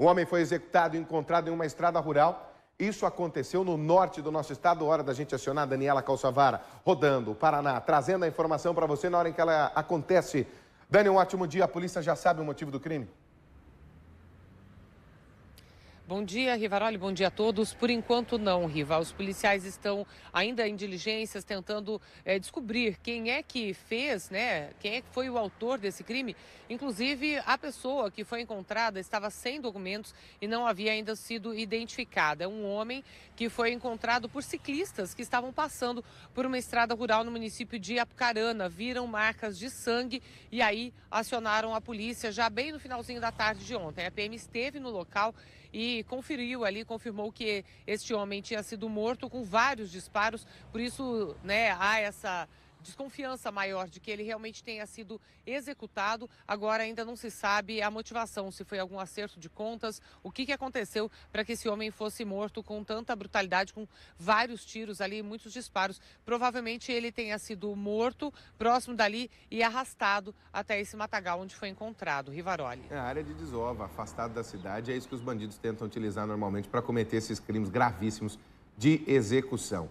Um homem foi executado e encontrado em uma estrada rural. Isso aconteceu no norte do nosso estado. Hora da gente acionar Daniela Calçavara, rodando o Paraná, trazendo a informação para você na hora em que ela acontece. Dani, um ótimo dia. A polícia já sabe o motivo do crime? Bom dia, Rivaroli. Bom dia a todos. Por enquanto, não, Riva. Os policiais estão ainda em diligências tentando é, descobrir quem é que fez, né? Quem é que foi o autor desse crime. Inclusive, a pessoa que foi encontrada estava sem documentos e não havia ainda sido identificada. É um homem que foi encontrado por ciclistas que estavam passando por uma estrada rural no município de Apucarana. Viram marcas de sangue e aí acionaram a polícia já bem no finalzinho da tarde de ontem. A PM esteve no local e conferiu ali, confirmou que este homem tinha sido morto com vários disparos, por isso né, há essa desconfiança maior de que ele realmente tenha sido executado. Agora ainda não se sabe a motivação, se foi algum acerto de contas, o que, que aconteceu para que esse homem fosse morto com tanta brutalidade, com vários tiros ali, muitos disparos. Provavelmente ele tenha sido morto próximo dali e arrastado até esse matagal onde foi encontrado. Rivaroli. É a área de desova, afastado da cidade, é isso que os bandidos tentam utilizar normalmente para cometer esses crimes gravíssimos de execução.